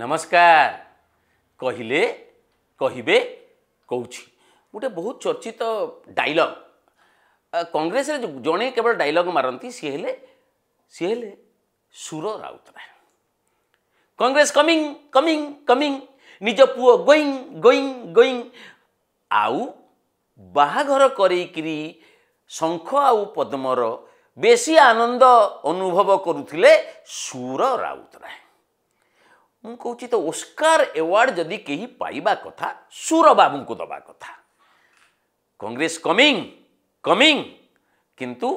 ନମସ୍କାର କହିଲେ କହିବେ କହୁଛି ଗୋଟେ ବହୁତ ଚର୍ଚ୍ଚିତ ଡାଇଲଗ୍ କଂଗ୍ରେସରେ ଜଣେ କେବଳ ଡାଇଲଗ୍ ମାରନ୍ତି ସିଏ ହେଲେ ସିଏ ହେଲେ Sura Routray Congress coming coming coming ନିଜ ପୁଅ ଗୋଇଂ ଗୋଇଂ ଗୋଇଂ ଆଉ ବାହାଘର କରେଇକିରି ଶଙ୍ଖ ଆଉ ପଦ୍ମର ବେଶୀ ଆନନ୍ଦ ଅନୁଭବ କରୁଥିଲେ ସୁର ରାଉତରାୟ ମୁଁ କହୁଛି ତ ଓସ୍କାର ଆୱାର୍ଡ଼ ଯଦି କେହି ପାଇବା କଥା ସୁର ବାବୁଙ୍କୁ ଦେବା କଥା କଂଗ୍ରେସ କମିଂ କମିଂ କିନ୍ତୁ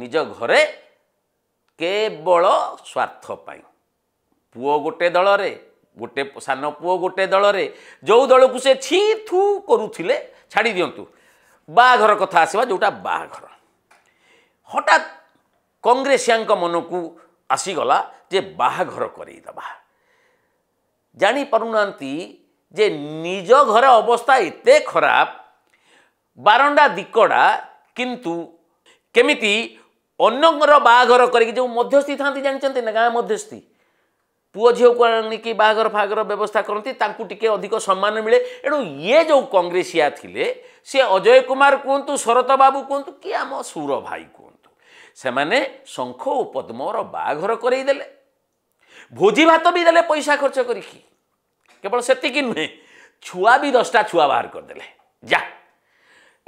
ନିଜ ଘରେ କେବଳ ସ୍ୱାର୍ଥ ପାଇଁ ପୁଅ ଗୋଟେ ଦଳରେ ଗୋଟେ ସାନ ପୁଅ ଗୋଟେ ଦଳରେ ଯେଉଁ ଦଳକୁ ସେ ଛିଥୁ କରୁଥିଲେ ଛାଡ଼ି ଦିଅନ୍ତୁ ବାହାଘର କଥା ଆସିବା ଯେଉଁଟା ବାହାଘର ହଠାତ୍ କଂଗ୍ରେସିଆଙ୍କ ମନକୁ ଆସିଗଲା ଯେ ବାହାଘର କରେଇଦେବା ଜାଣିପାରୁନାହାନ୍ତି ଯେ ନିଜ ଘର ଅବସ୍ଥା ଏତେ ଖରାପ ବାରଣ୍ଡା ଦିକଡ଼ା କିନ୍ତୁ କେମିତି ଅନ୍ୟଙ୍କର ବାହାଘର କରିକି ଯେଉଁ ମଧ୍ୟସ୍ଥି ଥାନ୍ତି ଜାଣିଛନ୍ତି ନା ଗାଁ ମଧ୍ୟସ୍ଥି ପୁଅ ଝିଅକୁ ଆଣିକି ବାହାଘର ଫାହାଘର ବ୍ୟବସ୍ଥା କରନ୍ତି ତାଙ୍କୁ ଟିକେ ଅଧିକ ସମ୍ମାନ ମିଳେ ଏଣୁ ଇଏ ଯେଉଁ କଂଗ୍ରେସିଆ ଥିଲେ ସେ ଅଜୟ କୁମାର କୁହନ୍ତୁ ଶରତ ବାବୁ କୁହନ୍ତୁ କି ଆମ ସୁର ଭାଇ କୁହନ୍ତୁ ସେମାନେ ଶଙ୍ଖ ଓ ପଦ୍ମର ବାହାଘର କରେଇଦେଲେ ଭୋଜି ଭାତ ବି ଦେଲେ ପଇସା ଖର୍ଚ୍ଚ କରିକି କେବଳ ସେତିକି ନୁହେଁ ଛୁଆ ବି ଦଶଟା ଛୁଆ ବାହାର କରିଦେଲେ ଯା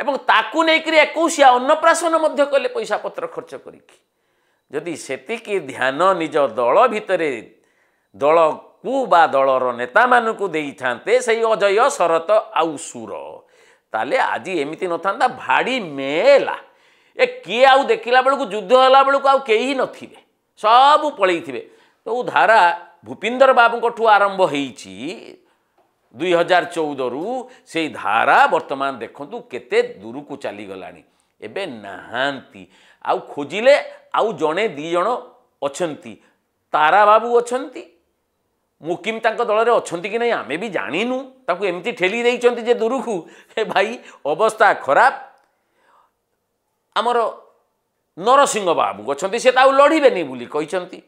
ଏବଂ ତାକୁ ନେଇକରି ଏକୋଇଶିଆ ଅନ୍ନପ୍ରାସନ ମଧ୍ୟ କଲେ ପଇସା ପତ୍ର ଖର୍ଚ୍ଚ କରିକି ଯଦି ସେତିକି ଧ୍ୟାନ ନିଜ ଦଳ ଭିତରେ ଦଳକୁ ବା ଦଳର ନେତାମାନଙ୍କୁ ଦେଇଥାନ୍ତେ ସେଇ ଅଜୟ ଶରତ ଆଉ ସୁର ତାହେଲେ ଆଜି ଏମିତି ନଥାନ୍ତା ଭାଡ଼ି ମେଲା ଏ କିଏ ଆଉ ଦେଖିଲା ବେଳକୁ ଯୁଦ୍ଧ ହେଲା ବେଳକୁ ଆଉ କେହି ନଥିବେ ସବୁ ପଳେଇଥିବେ ଯେଉଁ ଧାରା ଭୂପିନ୍ଦର ବାବୁଙ୍କଠୁ ଆରମ୍ଭ ହେଇଛି ଦୁଇ ହଜାର ଚଉଦରୁ ସେଇ ଧାରା ବର୍ତ୍ତମାନ ଦେଖନ୍ତୁ କେତେ ଦୂରକୁ ଚାଲିଗଲାଣି ଏବେ ନାହାନ୍ତି ଆଉ ଖୋଜିଲେ ଆଉ ଜଣେ ଦୁଇ ଜଣ ଅଛନ୍ତି ତାରା ବାବୁ ଅଛନ୍ତି ମୁକିମ୍ ତାଙ୍କ ଦଳରେ ଅଛନ୍ତି କି ନାହିଁ ଆମେ ବି ଜାଣିନୁ ତାକୁ ଏମିତି ଠେଲି ଦେଇଛନ୍ତି ଯେ ଦୂରକୁ ହେ ଭାଇ ଅବସ୍ଥା ଖରାପ ଆମର ନରସିଂହ ବାବୁ ଅଛନ୍ତି ସେ ତ ଆଉ ଲଢ଼ିବେନି ବୋଲି କହିଛନ୍ତି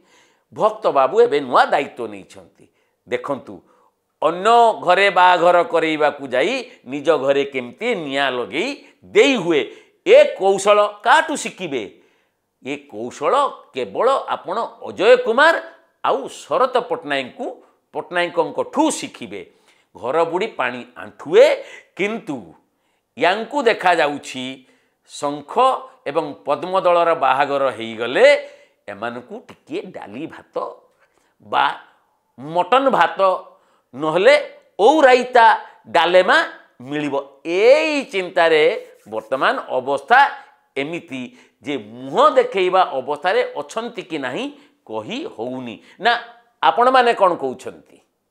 ଭକ୍ତ ବାବୁ ଏବେ ନୂଆ ଦାୟିତ୍ୱ ନେଇଛନ୍ତି ଦେଖନ୍ତୁ ଅନ୍ୟ ଘରେ ବାହାଘର କରାଇବାକୁ ଯାଇ ନିଜ ଘରେ କେମିତି ନିଆଁ ଲଗାଇ ଦେଇ ହୁଏ ଏ କୌଶଳ କାହାଠୁ ଶିଖିବେ ଏ କୌଶଳ କେବଳ ଆପଣ ଅଜୟ କୁମାର ଆଉ ଶରତ ପଟ୍ଟନାୟକଙ୍କୁ ପଟ୍ଟନାୟକଙ୍କଠୁ ଶିଖିବେ ଘର ବୁଡ଼ି ପାଣି ଆଣ୍ଠୁଏ କିନ୍ତୁ ୟାଙ୍କୁ ଦେଖାଯାଉଛି ଶଙ୍ଖ ଏବଂ ପଦ୍ମଦଳର ବାହାଘର ହୋଇଗଲେ ଏମାନଙ୍କୁ ଟିକିଏ ଡାଲି ଭାତ ବା ମଟନ୍ ଭାତ ନହେଲେ ଔରାଇତା ଡାଲେମା ମିଳିବ ଏଇ ଚିନ୍ତାରେ ବର୍ତ୍ତମାନ ଅବସ୍ଥା ଏମିତି ଯେ ମୁହଁ ଦେଖେଇବା ଅବସ୍ଥାରେ ଅଛନ୍ତି କି ନାହିଁ କହି ହେଉନି ନା ଆପଣମାନେ କ'ଣ କହୁଛନ୍ତି